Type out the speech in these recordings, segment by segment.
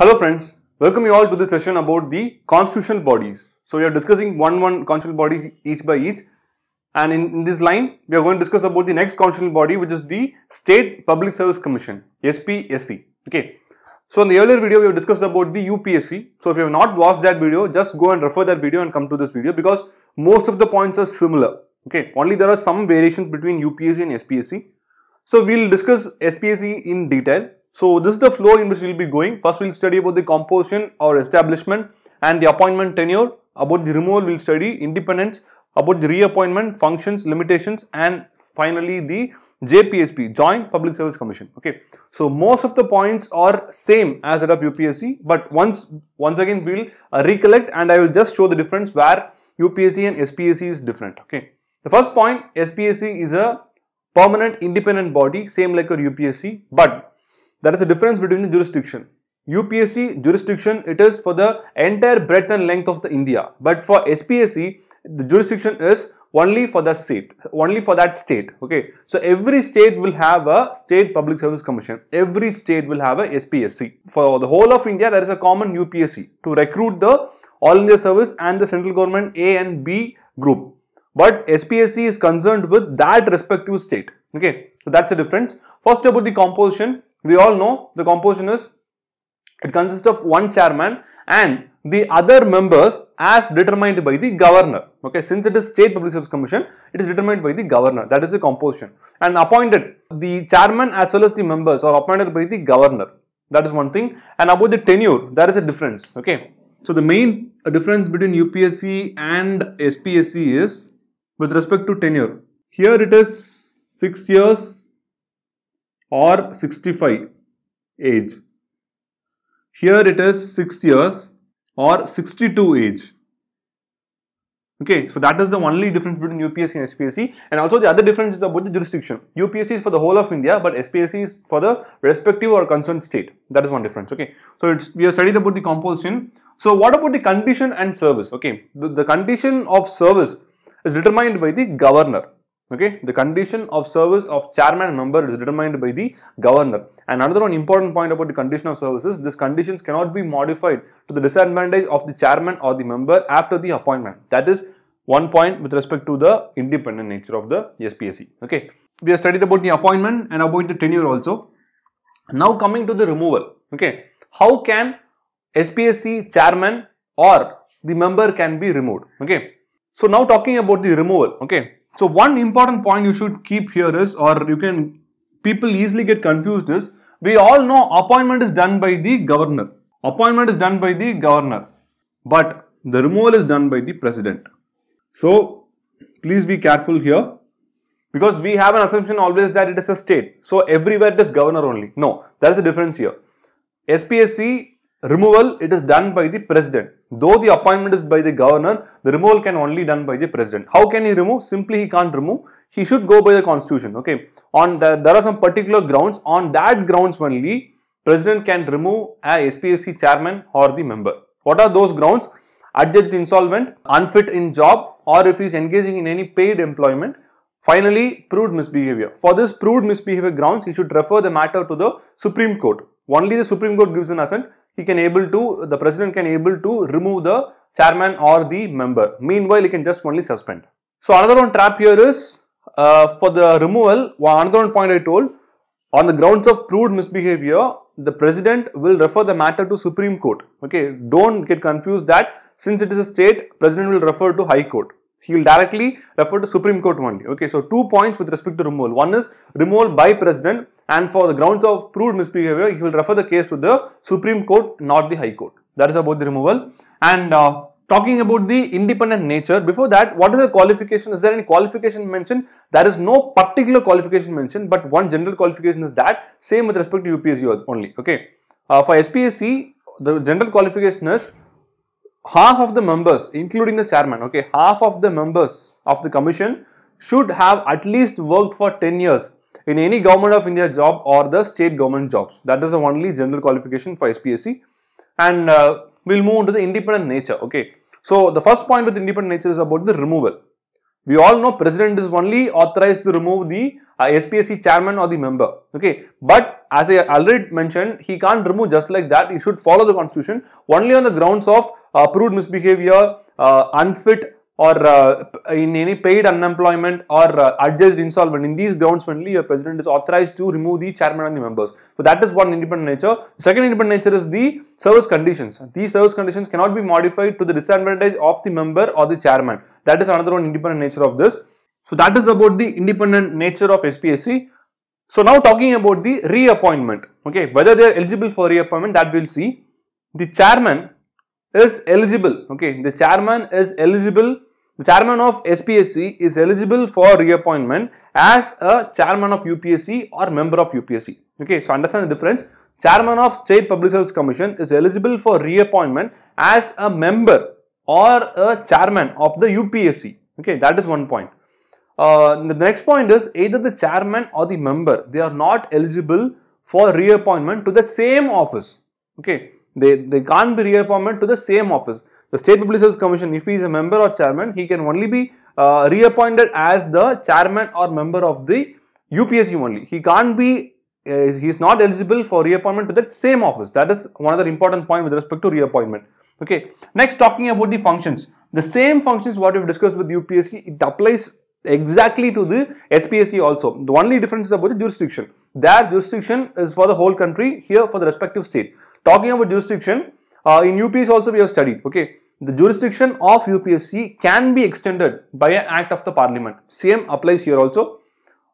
Hello friends, welcome you all to this session about the constitutional bodies. So we are discussing one one constitutional bodies each by each and in, in, this line we are going to discuss about the next constitutional body which is the State Public Service Commission SPSC. Okay. So in the earlier video we have discussed about the UPSC. So if you have not watched that video just go and refer that video and come to this video because most of the points are similar. Okay. Only there are some variations between UPSC and SPSC. So we will discuss SPSC in detail so this is the flow in which we will be going. First we will study about the composition or establishment and the appointment tenure. About the removal we will study independence, about the reappointment, functions, limitations and finally the JPSP, Joint Public Service Commission. Okay. So most of the points are same as that of UPSC but once, once again we will uh, recollect and I will just show the difference where UPSC and SPSC is different. Okay. The first point SPSC is a permanent independent body same like your UPSC but there is a difference between the jurisdiction. UPSC jurisdiction, it is for the entire breadth and length of the India. But for SPSC, the jurisdiction is only for the state, only for that state. Okay. So every state will have a state public service commission. Every state will have a SPSC. For the whole of India, there is a common UPSC to recruit the all India service and the central government A and B group. But SPSC is concerned with that respective state. Okay. So that's the difference. First about the composition we all know the composition is it consists of one chairman and the other members as determined by the governor. Okay, since it is state public service commission, it is determined by the governor. That is the composition. And appointed, the chairman as well as the members are appointed by the governor. That is one thing. And about the tenure, there is a difference. Okay, so the main difference between UPSC and SPSC is with respect to tenure. Here it is 6 years or 65 age. Here it is 6 years or 62 age. Okay, so that is the only difference between UPSC and SPSC and also the other difference is about the jurisdiction. UPSC is for the whole of India but SPSC is for the respective or concerned state. That is one difference, okay. So we have studied about the composition. So what about the condition and service, okay. The, the condition of service is determined by the governor. Okay, the condition of service of chairman member is determined by the governor. And another one important point about the condition of services, this these conditions cannot be modified to the disadvantage of the chairman or the member after the appointment. That is one point with respect to the independent nature of the SPSC. Okay, we have studied about the appointment and about the tenure also. Now coming to the removal. Okay, how can SPSC chairman or the member can be removed? Okay, so now talking about the removal. Okay, so one important point you should keep here is, or you can, people easily get confused is, we all know appointment is done by the governor. Appointment is done by the governor, but the removal is done by the president. So please be careful here because we have an assumption always that it is a state. So everywhere it is governor only. No, there is a difference here. SPSC removal it is done by the president though the appointment is by the governor the removal can only done by the president how can he remove simply he can't remove he should go by the constitution okay on the, there are some particular grounds on that grounds only president can remove a spsc chairman or the member what are those grounds adjudged insolvent unfit in job or if he is engaging in any paid employment finally proved misbehavior for this proved misbehavior grounds he should refer the matter to the supreme court only the supreme court gives an assent he can able to, the president can able to remove the chairman or the member. Meanwhile, he can just only suspend. So another one trap here is uh, for the removal, another one point I told, on the grounds of proved misbehavior, the president will refer the matter to Supreme Court. Okay, don't get confused that since it is a state, president will refer to High Court. He will directly refer to Supreme Court only. Okay, so two points with respect to removal. One is removal by president and for the grounds of proved misbehavior, he will refer the case to the Supreme Court, not the High Court. That is about the removal. And uh, talking about the independent nature, before that, what is the qualification? Is there any qualification mentioned? There is no particular qualification mentioned, but one general qualification is that same with respect to UPSC only. Okay. Uh, for SPSC, the general qualification is half of the members, including the chairman. Okay, half of the members of the commission should have at least worked for 10 years in any government of India job or the state government jobs. That is the only general qualification for SPSC. And uh, we'll move on to the independent nature. Okay. So the first point with independent nature is about the removal. We all know president is only authorized to remove the uh, SPSC chairman or the member. Okay. But as I already mentioned, he can't remove just like that. He should follow the constitution only on the grounds of uh, proved misbehavior, uh, unfit or uh, in any paid unemployment or uh, insolvent, in these grounds only your president is authorized to remove the chairman and the members. So that is one independent nature. Second independent nature is the service conditions. These service conditions cannot be modified to the disadvantage of the member or the chairman. That is another one independent nature of this. So that is about the independent nature of SPSC. So now talking about the reappointment. Okay, whether they are eligible for reappointment that we will see. The chairman is eligible. Okay, the chairman is eligible the chairman of SPSC is eligible for reappointment as a chairman of UPSC or member of UPSC. Okay, so understand the difference. Chairman of State Public Service Commission is eligible for reappointment as a member or a chairman of the UPSC. Okay, that is one point. Uh, the next point is either the chairman or the member, they are not eligible for reappointment to the same office. Okay, they, they can't be reappointed to the same office. The State Public Service Commission, if he is a member or chairman, he can only be uh, reappointed as the chairman or member of the UPSC only. He can't be, uh, he is not eligible for reappointment to that same office. That is one other important point with respect to reappointment. Okay. Next, talking about the functions. The same functions what we've discussed with UPSC, it applies exactly to the SPSC also. The only difference is about the jurisdiction. That jurisdiction is for the whole country, here for the respective state. Talking about jurisdiction, uh, in UPSC also we have studied, okay. The jurisdiction of UPSC can be extended by an act of the parliament. Same applies here also.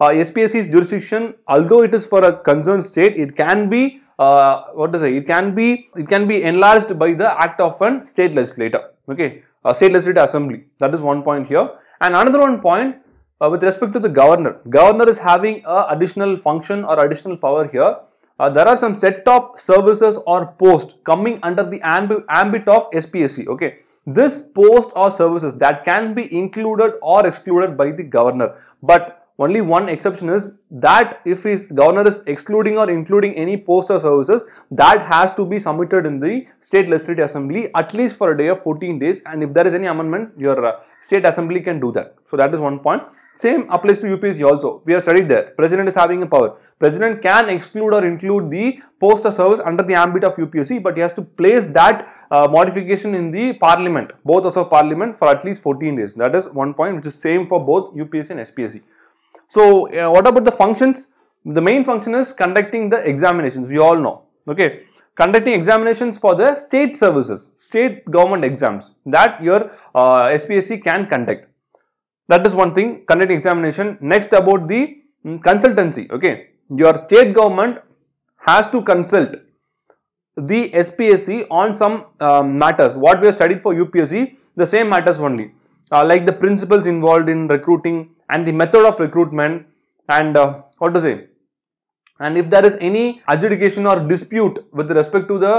Uh, SPSC's jurisdiction, although it is for a concerned state, it can be uh, what does say? It can be it can be enlarged by the act of an state legislator. Okay, state legislative assembly. That is one point here. And another one point uh, with respect to the governor. Governor is having a additional function or additional power here uh, there are some set of services or posts coming under the amb ambit of SPSC. Okay. This post or services that can be included or excluded by the governor. But only one exception is that if his governor is excluding or including any post or services, that has to be submitted in the state legislative assembly at least for a day of 14 days. And if there is any amendment, your uh, state assembly can do that. So that is one point. Same applies to UPSC also. We have studied there. President is having a power. President can exclude or include the post or service under the ambit of UPSC, but he has to place that uh, modification in the parliament, both as of parliament for at least 14 days. That is one point which is same for both UPSC and SPSC. So, uh, what about the functions? The main function is conducting the examinations, we all know, okay. Conducting examinations for the state services, state government exams that your uh, SPSC can conduct. That is one thing, conducting examination. Next about the mm, consultancy, okay. Your state government has to consult the SPSC on some um, matters. What we have studied for UPSC, the same matters only. Uh, like the principles involved in recruiting, and the method of recruitment and uh, what to say and if there is any adjudication or dispute with respect to the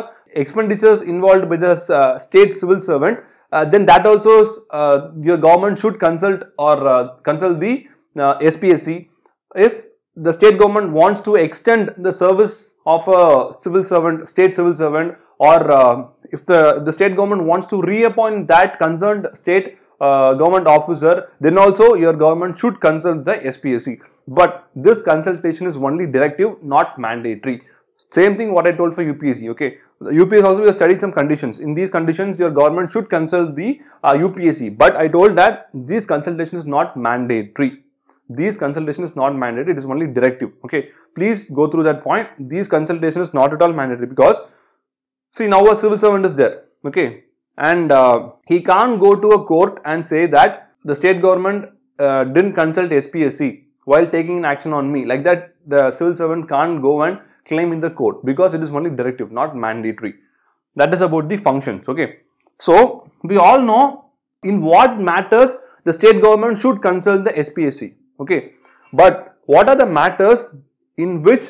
expenditures involved by the uh, state civil servant uh, then that also uh, your government should consult or uh, consult the uh, SPSC if the state government wants to extend the service of a civil servant, state civil servant or uh, if the, the state government wants to reappoint that concerned state uh, government officer, then also your government should consult the SPSC. But this consultation is only directive, not mandatory. Same thing what I told for UPSC, okay. UPSC also we have studied some conditions. In these conditions, your government should consult the uh, UPSC. But I told that this consultation is not mandatory these consultation is not mandatory it is only directive okay please go through that point these consultation is not at all mandatory because see now a civil servant is there okay and uh, he can't go to a court and say that the state government uh, didn't consult SPSC while taking an action on me like that the civil servant can't go and claim in the court because it is only directive not mandatory that is about the functions okay so we all know in what matters the state government should consult the SPSC okay. But what are the matters in which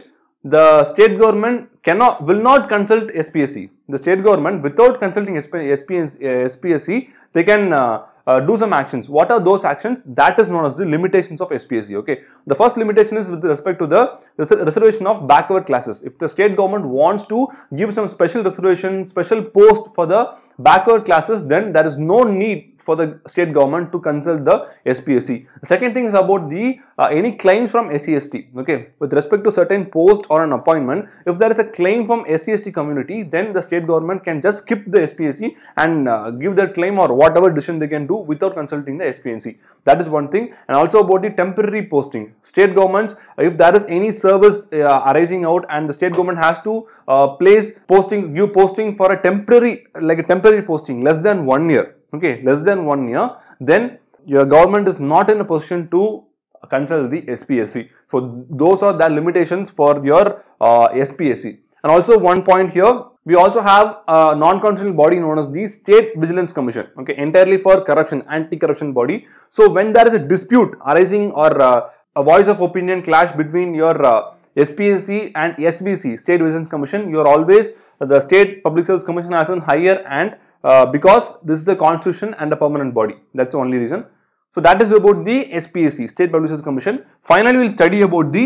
the state government cannot will not consult SPSC. The state government without consulting SPSC they can uh, uh, do some actions. What are those actions? That is known as the limitations of SPSC. Okay. The first limitation is with respect to the res reservation of backward classes. If the state government wants to give some special reservation, special post for the backward classes, then there is no need for the state government to consult the SPSC. The second thing is about the uh, any claims from SCST. Okay, with respect to certain post or an appointment, if there is a claim from SCST community, then the state government can just skip the SPSC and uh, give their claim or whatever decision they can do without consulting the SPNC. That is one thing. And also about the temporary posting. State governments, if there is any service uh, arising out and the state government has to uh, place posting, you posting for a temporary, like a temporary posting, less than one year okay less than one year then your government is not in a position to consult the SPSC. So those are the limitations for your uh, SPSC. And also one point here, we also have a non-constitutional body known as the State Vigilance Commission, okay, entirely for corruption, anti-corruption body. So when there is a dispute arising or uh, a voice of opinion clash between your uh, SPSC and SBC, State Vigilance Commission, you are always the state public service commission has an higher and uh, because this is the constitution and a permanent body that's the only reason so that is about the spac state public service commission finally we'll study about the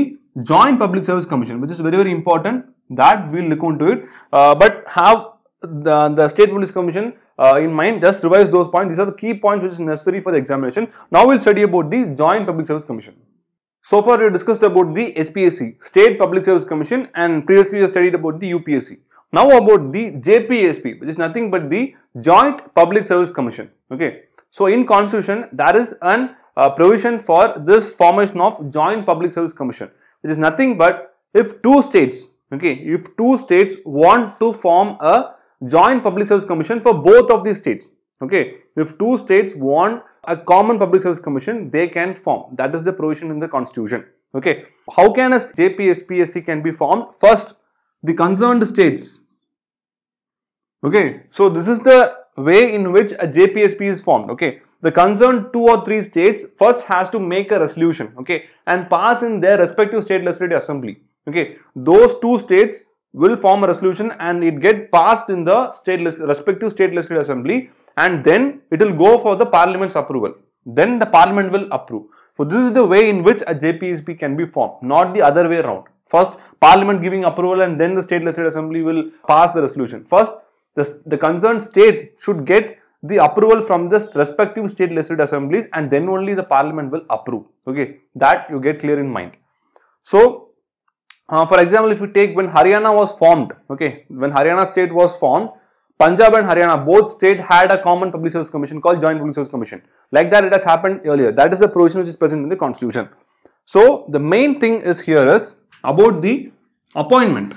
joint public service commission which is very very important that we'll look into it uh, but have the, the state police commission uh, in mind just revise those points these are the key points which is necessary for the examination now we'll study about the joint public service commission so far we discussed about the SPSC state public service commission and previously we studied about the UPSC now about the JPSP, which is nothing but the Joint Public Service Commission. Okay. So in constitution, there is an uh, provision for this formation of Joint Public Service Commission, which is nothing but if two states, okay, if two states want to form a Joint Public Service Commission for both of these states, okay, if two states want a common public service commission, they can form. That is the provision in the constitution. Okay, how can a JPSPSC can be formed? First, the concerned states. Okay, so this is the way in which a JPSP is formed. Okay, the concerned two or three states first has to make a resolution. Okay, and pass in their respective state legislative assembly. Okay, those two states will form a resolution and it get passed in the state respective state legislative assembly and then it will go for the parliament's approval. Then the parliament will approve. So this is the way in which a JPSP can be formed, not the other way around. First, Parliament giving approval and then the state legislative assembly will pass the resolution. First, the, the concerned state should get the approval from the respective state legislative assemblies and then only the parliament will approve. Okay, that you get clear in mind. So, uh, for example, if you take when Haryana was formed, okay, when Haryana state was formed, Punjab and Haryana both state had a common public service commission called Joint Public Service Commission. Like that, it has happened earlier. That is the provision which is present in the constitution. So, the main thing is here is about the appointment.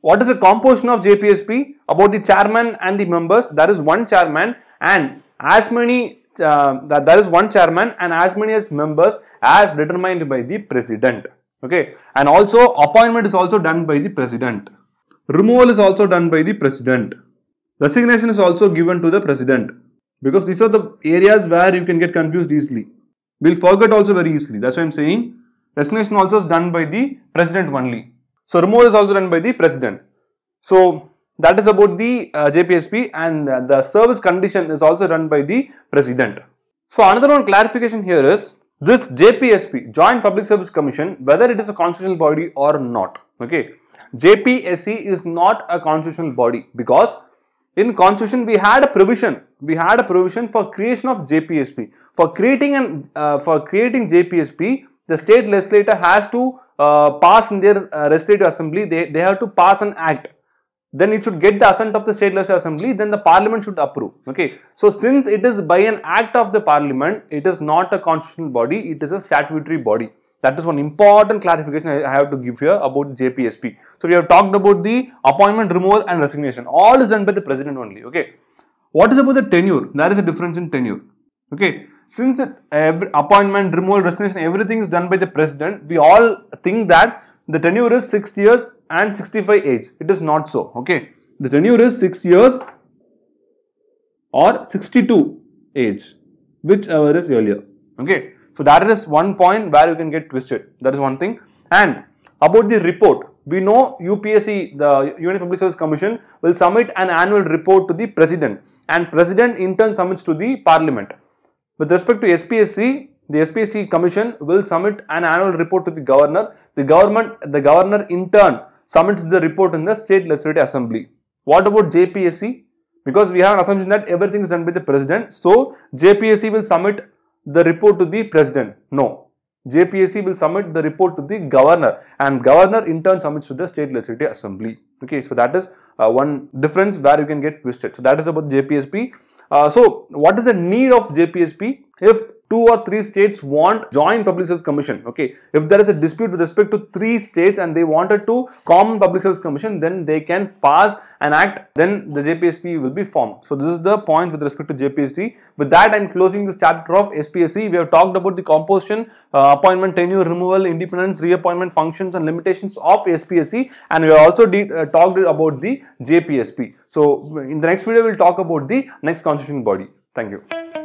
What is the composition of JPSP? About the chairman and the members, there is one chairman and as many uh, that there is one chairman and as many as members as determined by the president okay and also appointment is also done by the president removal is also done by the president resignation is also given to the president because these are the areas where you can get confused easily we'll forget also very easily that's why i'm saying Resignation also is done by the president only. So removal is also done by the president. So that is about the uh, JPSP and uh, the service condition is also done by the president. So another one clarification here is this JPSP, Joint Public Service Commission, whether it is a constitutional body or not. Okay. JPSC is not a constitutional body because in constitution we had a provision we had a provision for creation of jpsp for creating and uh, for creating jpsp the state legislator has to uh, pass in their uh, legislative assembly, they, they have to pass an act. Then it should get the assent of the state legislative assembly, then the parliament should approve. Okay. So, since it is by an act of the parliament, it is not a constitutional body, it is a statutory body. That is one important clarification I have to give here about JPSP. So, we have talked about the appointment, removal and resignation. All is done by the president only. Okay. What is about the tenure? There is a difference in tenure. Okay since it, every appointment, removal, resignation, everything is done by the president, we all think that the tenure is 6 years and 65 age. It is not so. Okay. The tenure is 6 years or 62 age, whichever is earlier. Okay. So, that is one point where you can get twisted. That is one thing. And about the report, we know UPSC, the Union Public Service Commission will submit an annual report to the president and president in turn submits to the parliament. With respect to SPSC, the SPSC Commission will submit an annual report to the governor. The government, the governor in turn submits the report in the state legislative assembly. What about JPSC? Because we have an assumption that everything is done by the president. So, JPSC will submit the report to the president. No. JPSC will submit the report to the governor and governor in turn submits to the state legislative assembly. Okay. So, that is uh, one difference where you can get twisted. So, that is about JPSP. Uh, so what is the need of JPSP if two or three states want joint public service commission okay if there is a dispute with respect to three states and they wanted to common public service commission then they can pass an act then the JPSP will be formed so this is the point with respect to JPSP with that I'm closing this chapter of SPSC we have talked about the composition uh, appointment tenure removal independence reappointment functions and limitations of SPSC and we have also uh, talked about the JPSP so in the next video we'll talk about the next constitution body thank you